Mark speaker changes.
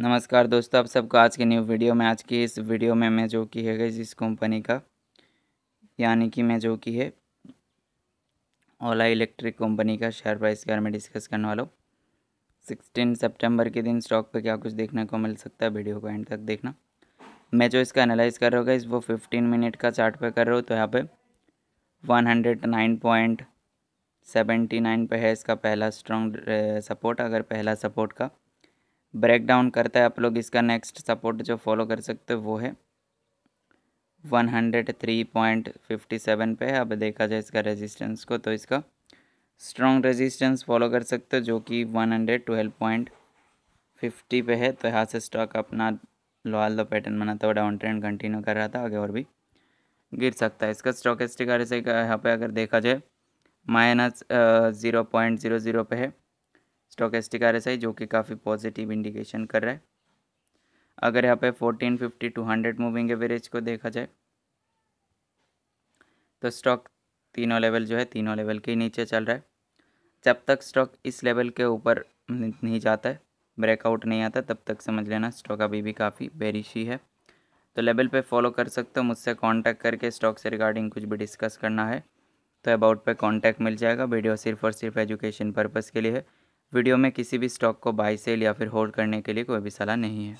Speaker 1: नमस्कार दोस्तों आप सबको आज के न्यू वीडियो में आज की इस वीडियो में मैं जो की है इस कंपनी का यानी कि मैं जो की है ओला इलेक्ट्रिक कंपनी का शेयर प्राइस के बारे में डिस्कस करने वाला हूँ सिक्सटीन सितंबर के दिन स्टॉक पे क्या कुछ देखने को मिल सकता है वीडियो को एंड तक देखना मैं जो इसका एनालाइज कर रहा हूँ इस वो फिफ्टीन मिनट का चार्ट पे कर रहा हूँ तो यहाँ पर one hundred nine point seventy nine पे है इसका पहला स्ट्रॉन्ग सपोर्ट अगर पहला सपोर्ट का ब्रेक डाउन करता है आप लोग इसका नेक्स्ट सपोर्ट जो फॉलो कर सकते हो वो है 103.57 पे अब देखा जाए इसका रेजिस्टेंस को तो इसका स्ट्रॉन्ग रेजिस्टेंस फॉलो कर सकते हो जो कि 112.50 पे है तो यहाँ से स्टॉक अपना लोहाल दो पैटर्न बनाता हुआ डाउन ट्रेंड कंटिन्यू कर रहा था आगे और भी गिर सकता है इसका स्टॉक स्टिक यहाँ पे अगर देखा जाए minus zero point zero zero पे है स्टॉक एस आरएसआई जो कि काफ़ी पॉजिटिव इंडिकेशन कर रहा है अगर यहाँ पे 1450 टू हंड्रेड मूविंग एवरेज को देखा जाए तो स्टॉक तीनों लेवल जो है तीनों लेवल के नीचे चल रहा है जब तक स्टॉक इस लेवल के ऊपर नहीं जाता है ब्रेकआउट नहीं आता तब तक समझ लेना स्टॉक अभी भी काफ़ी बेरिशी है तो लेवल पे फॉलो कर सकते हो मुझसे कांटेक्ट करके स्टॉक से रिगार्डिंग कुछ भी डिस्कस करना है तो अबाउट पे कांटेक्ट मिल जाएगा वीडियो सिर्फ और सिर्फ एजुकेशन पर्पज़ के लिए है वीडियो में किसी भी स्टॉक को बाई सेल या फिर होल्ड करने के लिए कोई भी सलाह नहीं है